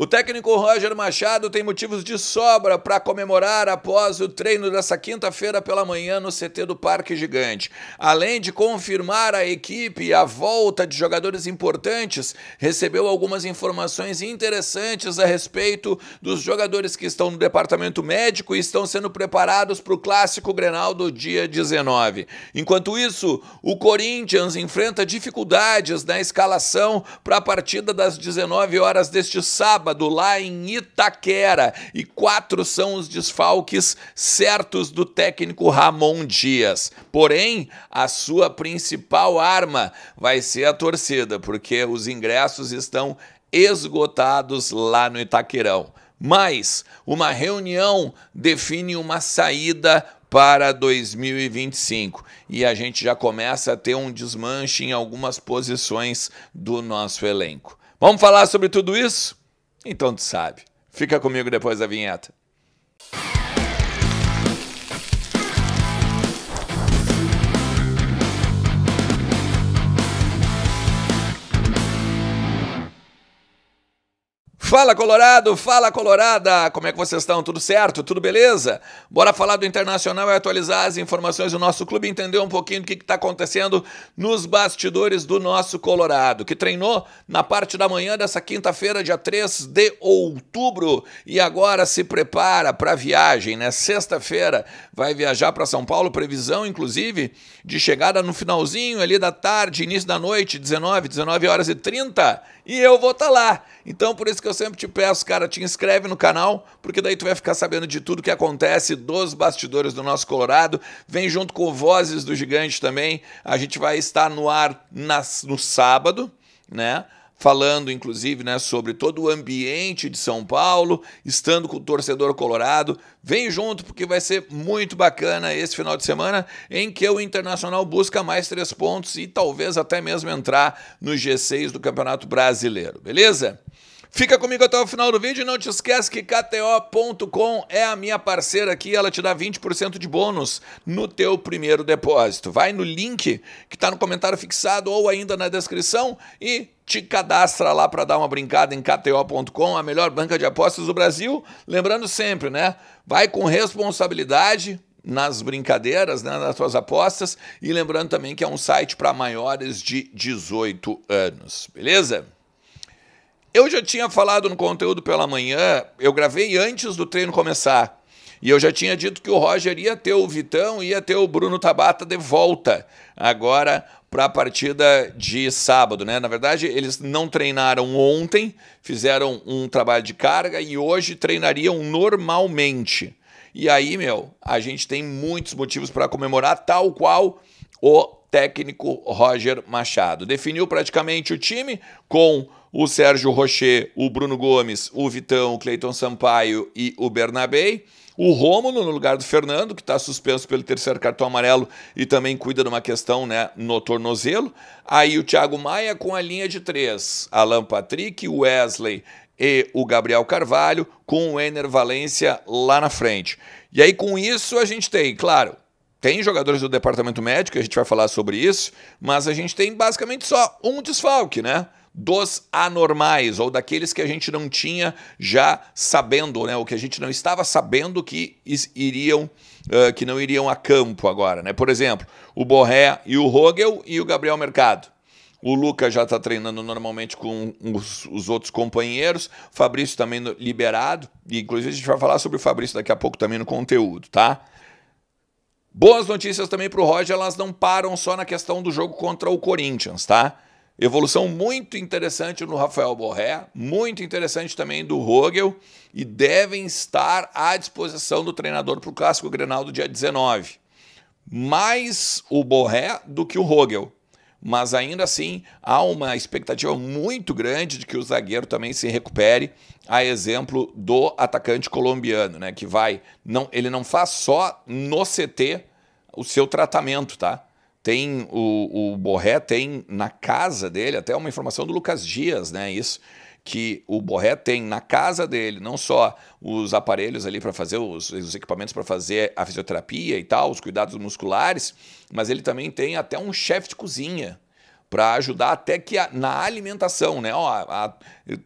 O técnico Roger Machado tem motivos de sobra para comemorar após o treino dessa quinta-feira pela manhã no CT do Parque Gigante. Além de confirmar a equipe e a volta de jogadores importantes, recebeu algumas informações interessantes a respeito dos jogadores que estão no departamento médico e estão sendo preparados para o clássico Grenal do dia 19. Enquanto isso, o Corinthians enfrenta dificuldades na escalação para a partida das 19 horas deste sábado sábado lá em Itaquera. E quatro são os desfalques certos do técnico Ramon Dias. Porém, a sua principal arma vai ser a torcida, porque os ingressos estão esgotados lá no Itaquerão. Mas uma reunião define uma saída para 2025 e a gente já começa a ter um desmanche em algumas posições do nosso elenco. Vamos falar sobre tudo isso? Então tu sabe. Fica comigo depois da vinheta. Fala Colorado, fala Colorada! Como é que vocês estão? Tudo certo? Tudo beleza? Bora falar do internacional e atualizar as informações do nosso clube, entender um pouquinho do que está acontecendo nos bastidores do nosso Colorado, que treinou na parte da manhã dessa quinta-feira, dia 3 de outubro, e agora se prepara para a viagem, né? Sexta-feira vai viajar para São Paulo, previsão inclusive de chegada no finalzinho ali da tarde, início da noite, 19, 19 horas e 30, e eu vou estar tá lá. Então, por isso que eu sempre te peço, cara, te inscreve no canal, porque daí tu vai ficar sabendo de tudo que acontece dos bastidores do nosso Colorado. Vem junto com Vozes do Gigante também. A gente vai estar no ar nas, no sábado, né? falando inclusive né, sobre todo o ambiente de São Paulo, estando com o torcedor colorado. Vem junto porque vai ser muito bacana esse final de semana em que o Internacional busca mais três pontos e talvez até mesmo entrar no G6 do Campeonato Brasileiro, beleza? Fica comigo até o final do vídeo e não te esquece que KTO.com é a minha parceira aqui, ela te dá 20% de bônus no teu primeiro depósito. Vai no link que está no comentário fixado ou ainda na descrição e te cadastra lá para dar uma brincada em KTO.com, a melhor banca de apostas do Brasil. Lembrando sempre, né? Vai com responsabilidade, nas brincadeiras, né, nas suas apostas. E lembrando também que é um site para maiores de 18 anos, beleza? Eu já tinha falado no conteúdo pela manhã, eu gravei antes do treino começar. E eu já tinha dito que o Roger ia ter o Vitão ia ter o Bruno Tabata de volta agora para a partida de sábado, né? Na verdade, eles não treinaram ontem, fizeram um trabalho de carga e hoje treinariam normalmente. E aí, meu, a gente tem muitos motivos para comemorar, tal qual o técnico Roger Machado. Definiu praticamente o time com o Sérgio Rocher, o Bruno Gomes, o Vitão, o Cleiton Sampaio e o Bernabei. O Rômulo no lugar do Fernando, que está suspenso pelo terceiro cartão amarelo e também cuida de uma questão né, no tornozelo. Aí o Thiago Maia com a linha de três. Alan Patrick, Wesley e o Gabriel Carvalho, com o Ener Valência lá na frente. E aí com isso a gente tem, claro, tem jogadores do departamento médico, a gente vai falar sobre isso, mas a gente tem basicamente só um desfalque, né? Dos anormais, ou daqueles que a gente não tinha já sabendo, né? O que a gente não estava sabendo que iriam, uh, que não iriam a campo agora, né? Por exemplo, o Borré e o Rogel e o Gabriel Mercado. O Lucas já está treinando normalmente com os, os, outros companheiros. Fabrício também liberado. E, inclusive, a gente vai falar sobre o Fabrício daqui a pouco também no conteúdo, tá? Boas notícias também para o Roger, elas não param só na questão do jogo contra o Corinthians, tá? Evolução muito interessante no Rafael Borré, muito interessante também do Rogel e devem estar à disposição do treinador para o Clássico Grenal do dia 19. Mais o Borré do que o Rogel mas ainda assim há uma expectativa muito grande de que o zagueiro também se recupere, a exemplo do atacante colombiano, né, que vai não, ele não faz só no CT o seu tratamento, tá? Tem o, o Borré tem na casa dele até uma informação do Lucas Dias, né, isso que o Borré tem na casa dele, não só os aparelhos ali para fazer, os, os equipamentos para fazer a fisioterapia e tal, os cuidados musculares, mas ele também tem até um chefe de cozinha para ajudar até que a, na alimentação, né? Ó, a, a,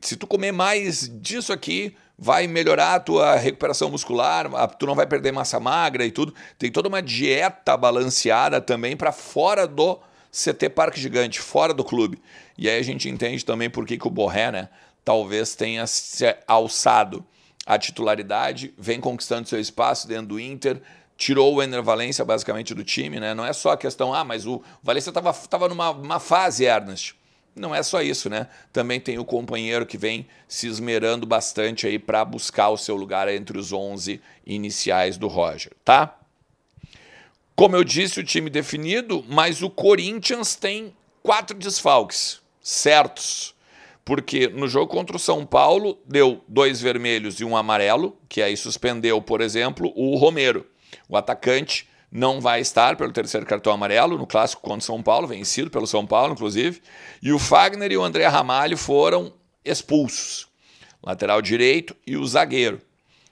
se tu comer mais disso aqui, vai melhorar a tua recuperação muscular, tu não vai perder massa magra e tudo. Tem toda uma dieta balanceada também para fora do CT parque gigante fora do clube. E aí a gente entende também por que, que o Borré, né, talvez tenha se alçado a titularidade, vem conquistando seu espaço dentro do Inter, tirou o Enner Valência basicamente do time, né? Não é só a questão, ah, mas o Valência estava tava numa fase, Ernest. Não é só isso, né? Também tem o companheiro que vem se esmerando bastante aí para buscar o seu lugar entre os 11 iniciais do Roger, tá? Como eu disse, o time definido, mas o Corinthians tem quatro desfalques certos. Porque no jogo contra o São Paulo deu dois vermelhos e um amarelo, que aí suspendeu, por exemplo, o Romero, o atacante não vai estar pelo terceiro cartão amarelo no clássico contra o São Paulo, vencido pelo São Paulo, inclusive. E o Fagner e o André Ramalho foram expulsos. Lateral direito e o zagueiro.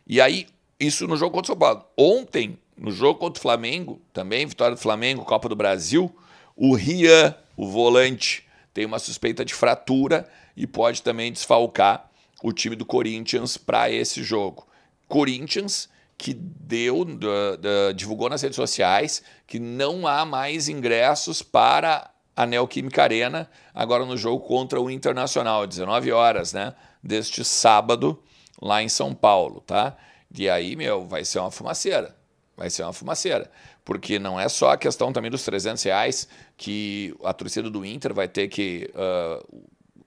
E aí, isso no jogo contra o São Paulo. Ontem, no jogo contra o Flamengo, também vitória do Flamengo, Copa do Brasil, o Rian, o volante, tem uma suspeita de fratura e pode também desfalcar o time do Corinthians para esse jogo. Corinthians que deu, uh, uh, divulgou nas redes sociais que não há mais ingressos para a Neoquímica Arena agora no jogo contra o Internacional, 19 horas, né? Deste sábado lá em São Paulo, tá? E aí, meu, vai ser uma fumaceira vai ser uma fumaceira. Porque não é só a questão também dos 300 reais que a torcida do Inter vai ter que uh,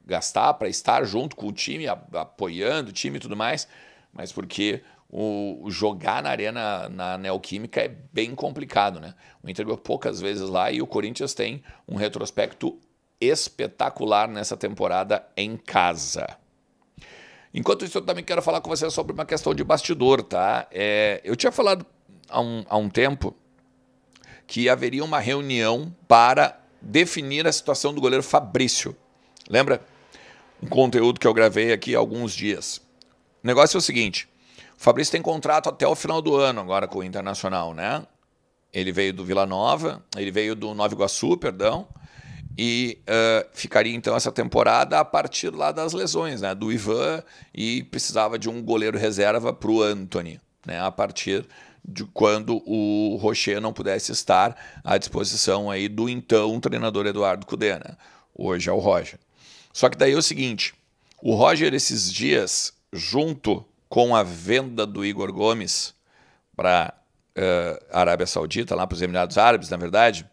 gastar para estar junto com o time, apoiando o time e tudo mais, mas porque o jogar na arena na Neoquímica é bem complicado, né? O Inter ganhou poucas vezes lá e o Corinthians tem um retrospecto espetacular nessa temporada em casa. Enquanto isso, eu também quero falar com você sobre uma questão de bastidor, tá? É, eu tinha falado há um, há um tempo que haveria uma reunião para definir a situação do goleiro Fabrício. Lembra? Um conteúdo que eu gravei aqui há alguns dias. O negócio é o seguinte: o Fabrício tem contrato até o final do ano agora com o Internacional, né? Ele veio do Vila Nova, ele veio do Nova Iguaçu, perdão, e uh, ficaria então essa temporada a partir lá das lesões, né? Do Ivan e precisava de um goleiro reserva para o Anthony, né? A partir de quando o Rocher não pudesse estar à disposição aí do então treinador Eduardo Cudena Hoje é o Roger. Só que daí é o seguinte, o Roger esses dias, junto com a venda do Igor Gomes para uh, eh, Arábia Saudita, lá para os Emirados Árabes, na verdade,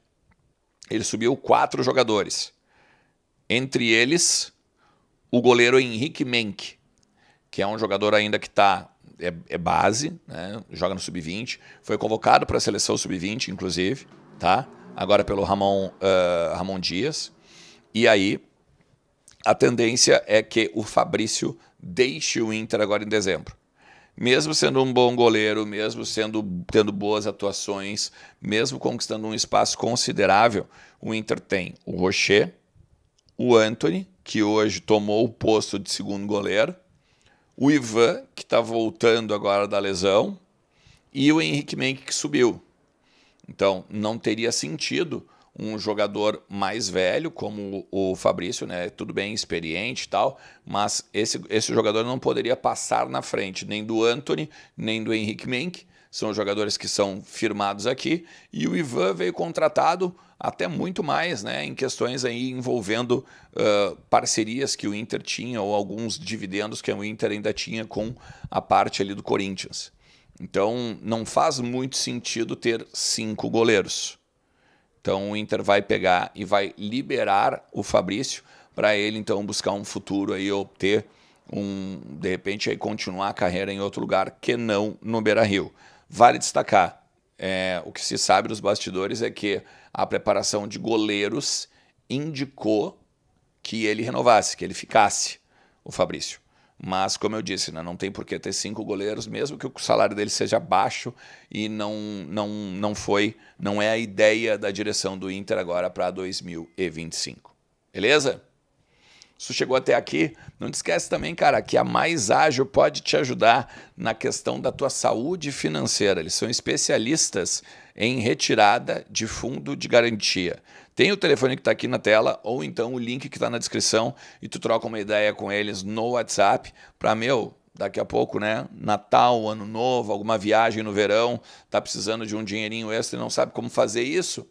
ele subiu quatro jogadores. Entre eles, o goleiro Henrique Menck, que é um jogador ainda que está é, é base, né? joga no sub-20. Foi convocado para a seleção sub-20, inclusive, tá? agora pelo Ramon, uh, Ramon Dias. E aí, a tendência é que o Fabrício deixe o Inter agora em dezembro. Mesmo sendo um bom goleiro, mesmo sendo tendo boas atuações, mesmo conquistando um espaço considerável, o Inter tem o Rocher, o Anthony, que hoje tomou o posto de segundo goleiro, o Ivan, que está voltando agora da lesão, e o Henrique Menck, que subiu. Então, não teria sentido um jogador mais velho, como o Fabrício, né? Tudo bem, experiente e tal, mas esse, esse jogador não poderia passar na frente nem do Anthony, nem do Henrique Menck. São jogadores que são firmados aqui. E o Ivan veio contratado até muito mais, né, em questões aí envolvendo uh, parcerias que o Inter tinha ou alguns dividendos que o Inter ainda tinha com a parte ali do Corinthians. Então, não faz muito sentido ter cinco goleiros. Então, o Inter vai pegar e vai liberar o Fabrício para ele então buscar um futuro aí obter um, de repente aí continuar a carreira em outro lugar que não no Beira-Rio. Vale destacar, é, o que se sabe nos bastidores é que a preparação de goleiros indicou que ele renovasse, que ele ficasse, o Fabrício. Mas, como eu disse, né, não tem por que ter cinco goleiros, mesmo que o salário dele seja baixo e não, não, não foi, não é a ideia da direção do Inter agora para 2025. Beleza? se chegou até aqui, não te esquece também, cara, que a Mais Ágil pode te ajudar na questão da tua saúde financeira. Eles são especialistas em retirada de fundo de garantia. Tem o telefone que está aqui na tela ou então o link que está na descrição e tu troca uma ideia com eles no WhatsApp para, meu, daqui a pouco, né? Natal, Ano Novo, alguma viagem no verão, tá precisando de um dinheirinho extra e não sabe como fazer isso?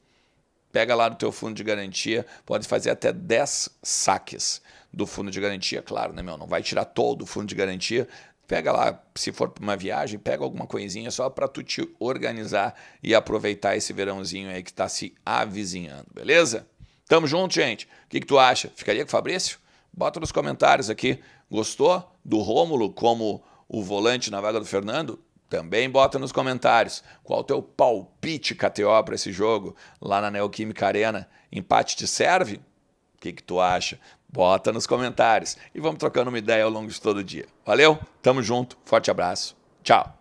Pega lá no teu fundo de garantia, pode fazer até 10 saques do fundo de garantia, claro, né, meu? Não vai tirar todo o fundo de garantia. Pega lá, se for para uma viagem, pega alguma coisinha só para tu te organizar e aproveitar esse verãozinho aí que está se avizinhando, beleza? Tamo junto, gente. O que, que tu acha? Ficaria com o Fabrício? Bota nos comentários aqui. Gostou do Rômulo como o volante na vaga do Fernando? Também bota nos comentários qual o teu palpite KTO para esse jogo lá na Neoquímica Arena. Empate te serve? O que, que tu acha? Bota nos comentários e vamos trocando uma ideia ao longo de todo o dia. Valeu? Tamo junto, forte abraço. Tchau.